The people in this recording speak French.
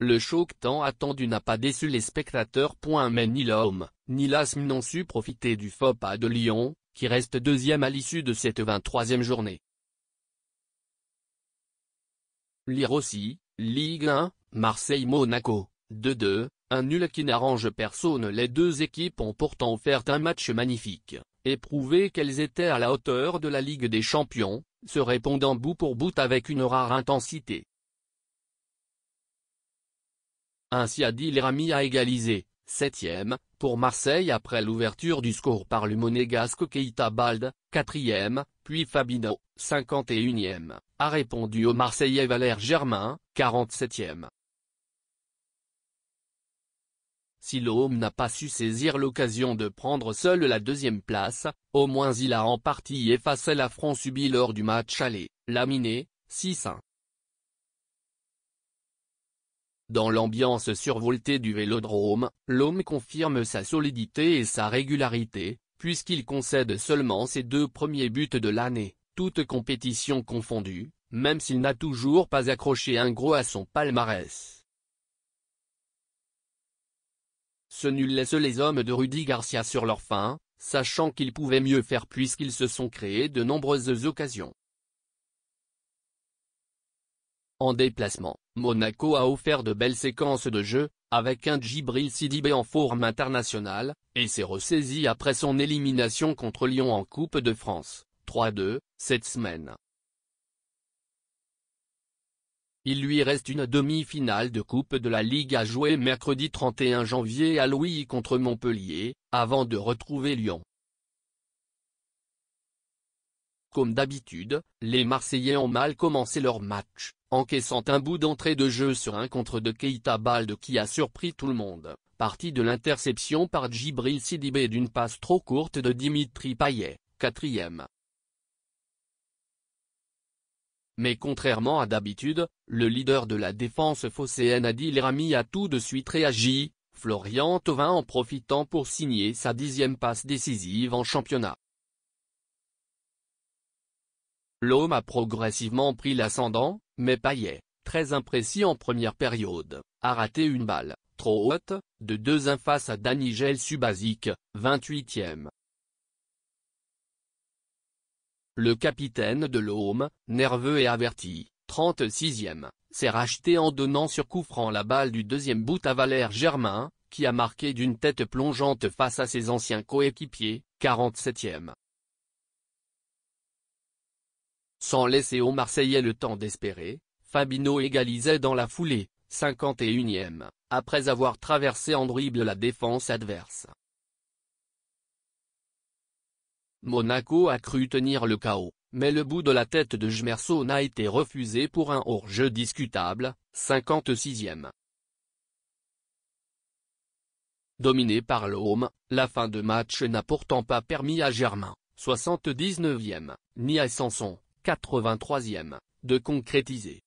Le choc tant attendu n'a pas déçu les spectateurs. Mais ni l'homme, ni l'asthme n'ont su profiter du faux pas de Lyon, qui reste deuxième à l'issue de cette 23e journée. Lire aussi, Ligue 1, Marseille-Monaco, 2-2, un nul qui n'arrange personne les deux équipes ont pourtant offert un match magnifique, et prouvé qu'elles étaient à la hauteur de la Ligue des Champions, se répondant bout pour bout avec une rare intensité. Ainsi a Lerami Rami a égalisé, 7e, pour Marseille après l'ouverture du score par le monégasque Keita 4 e puis Fabino, 51e, a répondu au Marseillais Valère Germain, 47e. Si l'homme n'a pas su saisir l'occasion de prendre seul la deuxième place, au moins il a en partie effacé l'affront subi lors du match aller, laminé, 6-1. Dans l'ambiance survoltée du vélodrome, l'homme confirme sa solidité et sa régularité, puisqu'il concède seulement ses deux premiers buts de l'année, toutes compétitions confondues, même s'il n'a toujours pas accroché un gros à son palmarès. Ce nul laisse les hommes de Rudy Garcia sur leur faim, sachant qu'ils pouvaient mieux faire puisqu'ils se sont créés de nombreuses occasions. En déplacement, Monaco a offert de belles séquences de jeu, avec un Djibril Sidibé en forme internationale, et s'est ressaisi après son élimination contre Lyon en Coupe de France, 3-2, cette semaine. Il lui reste une demi-finale de Coupe de la Ligue à jouer mercredi 31 janvier à Louis contre Montpellier, avant de retrouver Lyon. Comme d'habitude, les Marseillais ont mal commencé leur match, encaissant un bout d'entrée de jeu sur un contre de Keita Balde qui a surpris tout le monde, parti de l'interception par Djibril Sidibé d'une passe trop courte de Dimitri Payet, quatrième. Mais contrairement à d'habitude, le leader de la défense phocéenne Adil Rami a tout de suite réagi, Florian Thauvin en profitant pour signer sa dixième passe décisive en championnat. L'homme a progressivement pris l'ascendant, mais Payet, très imprécis en première période, a raté une balle, trop haute, de 2-1 face à Danigel Subasic, 28e. Le capitaine de l'Homme, nerveux et averti, 36e, s'est racheté en donnant sur coup la balle du deuxième bout à Valère Germain, qui a marqué d'une tête plongeante face à ses anciens coéquipiers, 47e. Sans laisser aux Marseillais le temps d'espérer, Fabino égalisait dans la foulée, 51e, après avoir traversé en dribble la défense adverse. Monaco a cru tenir le chaos, mais le bout de la tête de Jmerson n'a été refusé pour un hors-jeu discutable, 56e. Dominé par l'Homme, la fin de match n'a pourtant pas permis à Germain, 79e, ni à Sanson, 83e, de concrétiser.